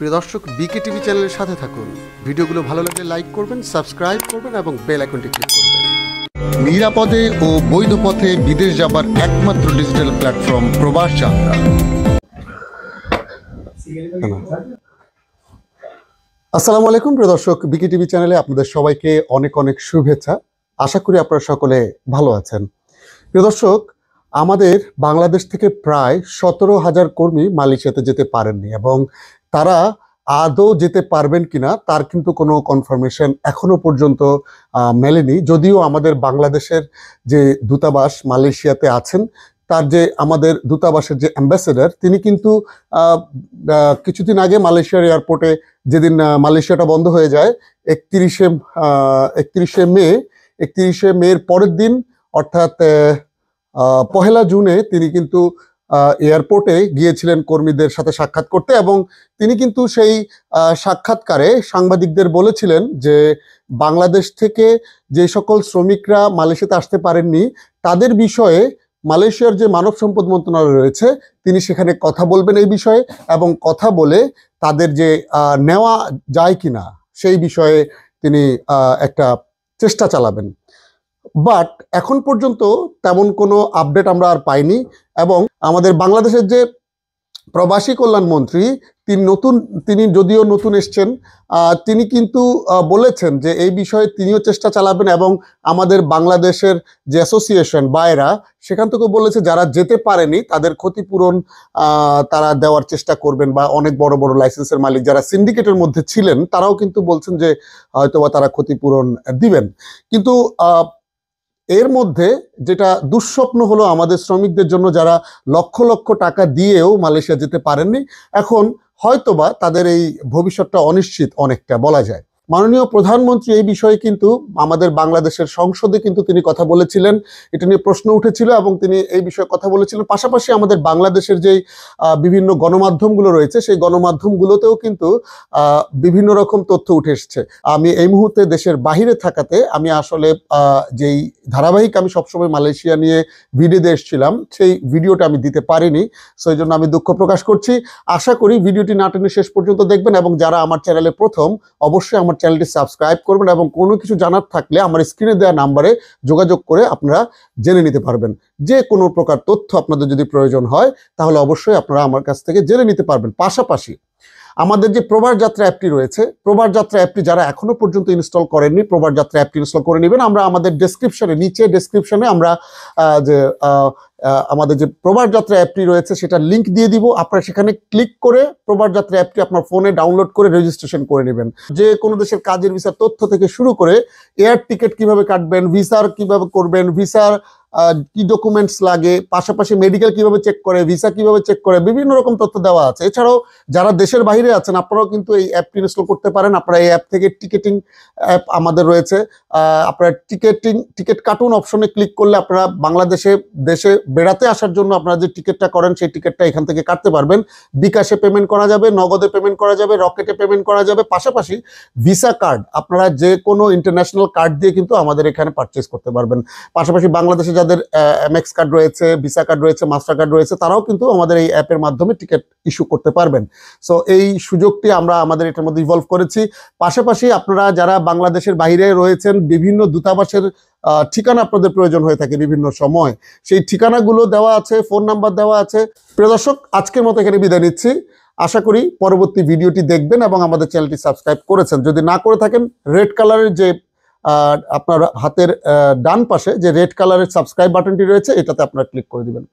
প্রিয় দর্শক বিকে টিভি চ্যানেলের সাথে থাকুন ভিডিওগুলো ভালো লাগলে লাইক করবেন সাবস্ক্রাইব করবেন এবং বেল আইকনটি ক্লিক করবেন নিরাপদে ও বৈধ পথে বিদেশ যাবার একমাত্র ডিজিটাল প্ল্যাটফর্ম প্রবাস যাত্রা আসসালামু আলাইকুম প্রিয় দর্শক বিকে টিভি চ্যানেলে আপনাদের সবাইকে অনেক অনেক শুভেচ্ছা আশা করি আপনারা সকলে ভালো আছেন প্রিয় দর্শক আমাদের বাংলাদেশ থেকে প্রায় সতেরো হাজার কর্মী মালয়েশিয়াতে যেতে পারেননি এবং তারা আদৌ যেতে পারবেন কিনা তার কিন্তু কোনো কনফার্মেশন এখনো পর্যন্ত মেলেনি যদিও আমাদের বাংলাদেশের যে দূতাবাস মালয়েশিয়াতে আছেন তার যে আমাদের দূতাবাসের যে অ্যাম্বাসেডার তিনি কিন্তু কিছুদিন আগে মালয়েশিয়ার এয়ারপোর্টে যেদিন মালয়েশিয়াটা বন্ধ হয়ে যায় একত্রিশে একত্রিশে মে একত্রিশে মের পরের দিন অর্থাৎ পহেলা জুনে তিনি কিন্তু এয়ারপোর্টে গিয়েছিলেন কর্মীদের সাথে সাক্ষাৎ করতে এবং তিনি কিন্তু সেই সাক্ষাৎকারে সাংবাদিকদের বলেছিলেন যে বাংলাদেশ থেকে যে সকল শ্রমিকরা মালয়েশিয়াতে আসতে পারেননি তাদের বিষয়ে মালয়েশিয়ার যে মানব সম্পদ মন্ত্রণালয় রয়েছে তিনি সেখানে কথা বলবেন এই বিষয়ে এবং কথা বলে তাদের যে নেওয়া যায় কিনা সেই বিষয়ে তিনি একটা চেষ্টা চালাবেন বাট এখন পর্যন্ত তেমন কোনো আপডেট আমরা আর পাইনি এবং আমাদের বাংলাদেশের যে প্রবাসী কল্যাণ মন্ত্রী তিনি নতুন তিনি যদিও নতুন এসছেন তিনি কিন্তু বলেছেন যে এই বিষয়ে তিনিও চেষ্টা চালাবেন এবং আমাদের বাংলাদেশের যে অ্যাসোসিয়েশন বায়রা সেখান থেকেও বলেছে যারা যেতে পারেনি তাদের ক্ষতিপূরণ তারা দেওয়ার চেষ্টা করবেন বা অনেক বড় বড় লাইসেন্সের মালিক যারা সিন্ডিকেটের মধ্যে ছিলেন তারাও কিন্তু বলছেন যে হয়তোবা তারা ক্ষতিপূরণ দিবেন কিন্তু এর মধ্যে যেটা দুঃস্বপ্ন হলো আমাদের শ্রমিকদের জন্য যারা লক্ষ লক্ষ টাকা দিয়েও মালয়েশিয়া যেতে পারেননি এখন হয়তোবা তাদের এই ভবিষ্যৎটা অনিশ্চিত অনেকটা বলা যায় মাননীয় প্রধানমন্ত্রী এই বিষয়ে কিন্তু আমাদের বাংলাদেশের সংসদে কিন্তু তিনি কথা বলেছিলেন এটা নিয়ে প্রশ্ন উঠেছিল এবং তিনি এই বিষয়ে কথা বলেছিলেন পাশাপাশি আমাদের বাংলাদেশের যেই বিভিন্ন গণমাধ্যমগুলো রয়েছে সেই গণমাধ্যমগুলোতেও কিন্তু বিভিন্ন রকম তথ্য উঠে এসছে আমি এই মুহূর্তে দেশের বাহিরে থাকাতে আমি আসলে যেই ধারাবাহিক আমি সবসময় মালয়েশিয়া নিয়ে ভিডিও দিয়ে এসেছিলাম সেই ভিডিওটা আমি দিতে পারিনি সেই জন্য আমি দুঃখ প্রকাশ করছি আশা করি ভিডিওটি নাটনের শেষ পর্যন্ত দেখবেন এবং যারা আমার চ্যানেলে প্রথম অবশ্যই আমার চ্যানেলটি সাবস্ক্রাইব করবেন এবং কোনো কিছু জানার থাকলে আমার স্ক্রিনে দেওয়া নাম্বারে যোগাযোগ করে আপনারা জেনে নিতে পারবেন যে কোনো প্রকার তথ্য আপনাদের যদি প্রয়োজন হয় তাহলে অবশ্যই আপনারা আমার কাছ থেকে জেনে নিতে পারবেন পাশাপাশি আমাদের যে প্রবার যাত্রা অ্যাপটি রয়েছে প্রবার যাত্রা অ্যাপটি যারা এখনও পর্যন্ত ইনস্টল করেননি প্রবার যাত্রা অ্যাপটি ইনস্টল করে নেবেন আমরা আমাদের ডেসক্রিপশনে নিচে ডেসক্রিপশনে আমরা যে আমাদের যে প্রবাস যাত্রা অ্যাপটি রয়েছে সেটা লিঙ্ক দিয়ে দিব আপনারা সেখানে ক্লিক করে প্রবাস যাত্রা অ্যাপটি আপনার ফোনে ডাউনলোড করে রেজিস্ট্রেশন করে নেবেন যে কোনো দেশের কাজের ভিসার তথ্য থেকে শুরু করে এয়ার টিকিট কিভাবে কাটবেন ভিসার কিভাবে করবেন ভিসার কি ডকুমেন্টস লাগে পাশাপাশি মেডিকেল কিভাবে চেক করে ভিসা কিভাবে চেক করে বিভিন্ন রকম তথ্য দেওয়া আছে এছাড়াও যারা দেশের বাইরে আছেন আপনারাও কিন্তু এই অ্যাপটি ইনস্টল করতে পারেন আপনারা এই অ্যাপ থেকে টিকেটিং অ্যাপ আমাদের রয়েছে আপনারা টিকেটিং টিকিট কার্টুন অপশনে ক্লিক করলে আপনারা বাংলাদেশে দেশে বেড়াতে আসার জন্য আপনারা যে টিকিটটা করেন সেই টিকিটটা এখান থেকে কাটতে পারবেন বিকাশে পেমেন্ট করা যাবে নগদে পেমেন্ট করা যাবে রকেটে পেমেন্ট করা যাবে পাশাপাশি ভিসা কার্ড আপনারা যে কোনো ইন্টারন্যাশনাল কার্ড দিয়ে কিন্তু আমাদের এখানে পারচেস করতে পারবেন পাশাপাশি বাংলাদেশে যাদের এমএক্স কার্ড রয়েছে ভিসা কার্ড রয়েছে মাস্টার কার্ড রয়েছে তারাও কিন্তু আমাদের এই অ্যাপের মাধ্যমে টিকিট ইস্যু করতে পারবেন সো এই সুযোগটি আমরা আমাদের এটার মধ্যে ইভলভ করেছি পাশাপাশি আপনারা যারা বাংলাদেশের বাইরে রয়েছেন বিভিন্ন দূতাবাসের ঠিকানা আপনাদের প্রয়োজন হয়ে থাকে বিভিন্ন সময় সেই ঠিকানাগুলো দেওয়া আছে ফোন নাম্বার দেওয়া আছে প্রিয় দর্শক আজকের মতো এখানে বিদায় নিচ্ছি আশা করি পরবর্তী ভিডিওটি দেখবেন এবং আমাদের চ্যানেলটি সাবস্ক্রাইব করেছেন যদি না করে থাকেন রেড কালারের যে আপনার হাতের ডান পাশে যে রেড কালারের সাবস্ক্রাইব বাটনটি রয়েছে এটাতে আপনারা ক্লিক করে দিবেন